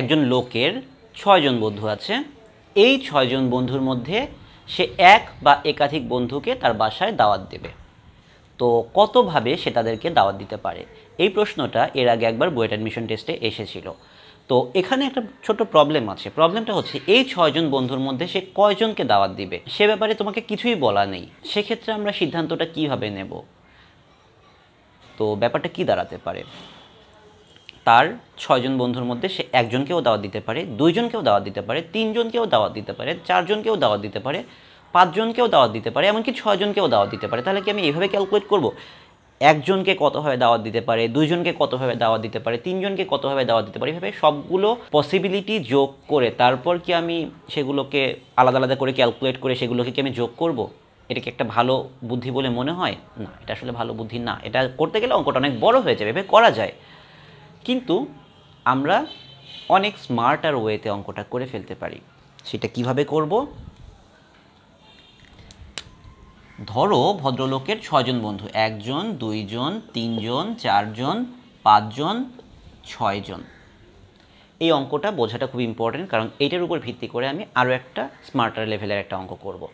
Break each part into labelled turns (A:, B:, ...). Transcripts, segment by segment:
A: একজন লোকের ছয়জন বন্ধু আছে এই ছয়জন বন্ধুর মধ্যে সে এক বা একাধিক বন্ধুকে তার বাসায় দাওয়াত দেবে তো কতভাবে সে তাদেরকে দাওয়াত দিতে পারে এই প্রশ্নটা এর আগে একবার বুয়েট অ্যাডমিশন টেস্টে এসেছিল তো এখানে একটা ছোট প্রবলেম আছে প্রবলেমটা হচ্ছে এই ছয়জন বন্ধুর মধ্যে সে কয়জনকে দাওয়াত দিবে সে ব্যাপারে তোমাকে কিছুই বলা নেই সেক্ষেত্রে আমরা সিদ্ধান্তটা কীভাবে নেব তো ব্যাপারটা কি দাঁড়াতে পারে তার ছয়জন বন্ধুর মধ্যে সে একজনকেও দাওয়াত দিতে পারে দুইজনকেও দাওয়াত দিতে পারে তিনজনকেও দাওয়াত দিতে পারে চারজনকেও দাওয়াত দিতে পারে পাঁচজনকেও দাওয়াত দিতে পারে এমনকি ছয়জনকেও দাওয়াত দিতে পারে তাহলে কি আমি এভাবে ক্যালকুলেট করব একজনকে কতভাবে দাওয়াত দিতে পারে দুইজনকে কতভাবে দাওয়াত দিতে পারে তিনজনকে কতভাবে দাওয়াত দিতে পারে এভাবে সবগুলো পসিবিলিটি যোগ করে তারপর কি আমি সেগুলোকে আলাদা আলাদা করে ক্যালকুলেট করে সেগুলোকে কি আমি যোগ করব এটাকে একটা ভালো বুদ্ধি বলে মনে হয় না এটা আসলে ভালো বুদ্ধি না এটা করতে গেলে অঙ্কটা অনেক বড় হয়ে যাবে এভাবে করা যায় কিন্তু আমরা অনেক স্মার্টার ওয়েতে অঙ্কটা করে ফেলতে পারি সেটা কিভাবে করব ধরো ভদ্রলোকের ছয়জন বন্ধু একজন দুইজন তিনজন চারজন পাঁচজন ছয়জন এই অঙ্কটা বোঝাটা খুব ইম্পর্টেন্ট কারণ এইটার উপর ভিত্তি করে আমি আরও একটা স্মার্টার লেভেলের একটা অঙ্ক করবো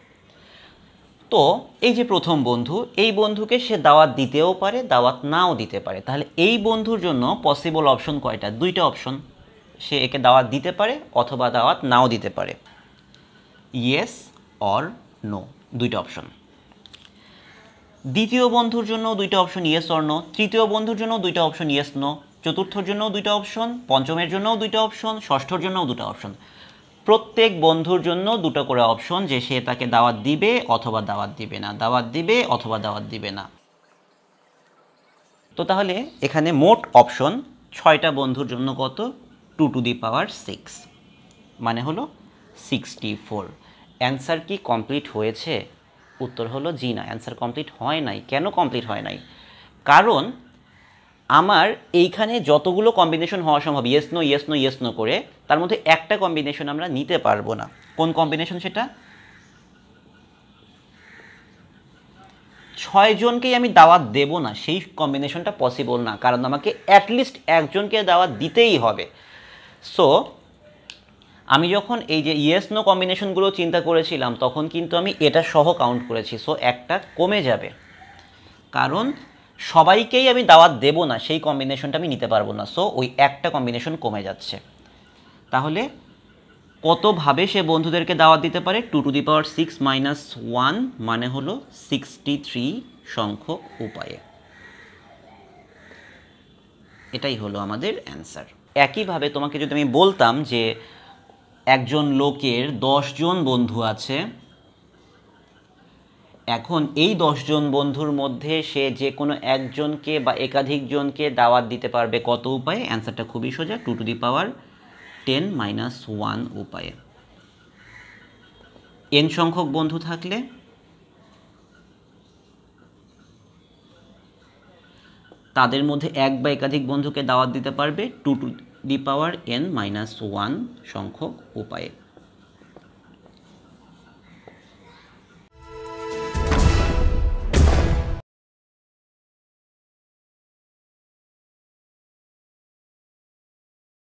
A: তো এই যে প্রথম বন্ধু এই বন্ধুকে সে দাওয়াত দিতেও পারে দাওয়াত নাও দিতে পারে তাহলে এই বন্ধুর জন্য পসিবল অপশন কয়টা দুইটা অপশন সে একে দাওয়াত দিতে পারে অথবা দাওয়াত নাও দিতে পারে ইয়েস অর নো দুইটা অপশন দ্বিতীয় বন্ধুর জন্য দুইটা অপশন ইয়েস অর নো তৃতীয় বন্ধুর জন্য দুইটা অপশন ইয়েস নো চতুর্থর জন্য দুইটা অপশন পঞ্চমের জন্যও দুইটা অপশন ষষ্ঠর জন্যও দুটো অপশন প্রত্যেক বন্ধুর জন্য দুটো করে অপশন যে সে তাকে দাওয়াত দিবে অথবা দাওয়াত দিবে না দাওয়াত দিবে অথবা দাওয়াত দিবে না তো তাহলে এখানে মোট অপশন ছয়টা বন্ধুর জন্য কত two to the power six মানে হলো সিক্সটি ফোর অ্যান্সার কি কমপ্লিট হয়েছে উত্তর হলো জি না অ্যান্সার কমপ্লিট হয় নাই কেন কমপ্লিট হয় নাই কারণ আমার এইখানে যতগুলো কম্বিনেশন হওয়া সম্ভব yes no yes no yes no করে তার মধ্যে একটা কম্বিনেশন আমরা নিতে পারবো না কোন কম্বিনেশন সেটা ছয়জনকেই আমি দাওয়াত দেব না সেই কম্বিনেশনটা পসিবল না কারণ আমাকে অ্যাটলিস্ট একজনকে দাওয়াত দিতেই হবে সো আমি যখন এই যে ইয়েস নো কম্বিনেশনগুলো চিন্তা করেছিলাম তখন কিন্তু আমি এটা সহ কাউন্ট করেছি সো একটা কমে যাবে কারণ সবাইকেই আমি দাওয়াত দেব না সেই কম্বিনেশনটা আমি নিতে পারবো না সো ওই একটা কম্বিনেশন কমে যাচ্ছে তাহলে কতভাবে সে বন্ধুদেরকে দাওয়াত দিতে পারে two to the power six minus one মানে হলো সিক্সটি থ্রি সংখ্যক উপায়ে এটাই হলো আমাদের অ্যান্সার একইভাবে তোমাকে যদি আমি বলতাম যে একজন লোকের দশজন বন্ধু আছে এখন এই দশজন বন্ধুর মধ্যে সে যে কোনো একজনকে বা একাধিকজনকে দাওয়াত দিতে পারবে কত উপায়ে অ্যান্সারটা খুবই সোজা two to the power ten minus one উপায়ে এন সংখ্যক বন্ধু থাকলে তাদের মধ্যে এক বা একাধিক বন্ধুকে দাওয়াত দিতে পারবে two to the power N minus one সংখ্যক উপায়ে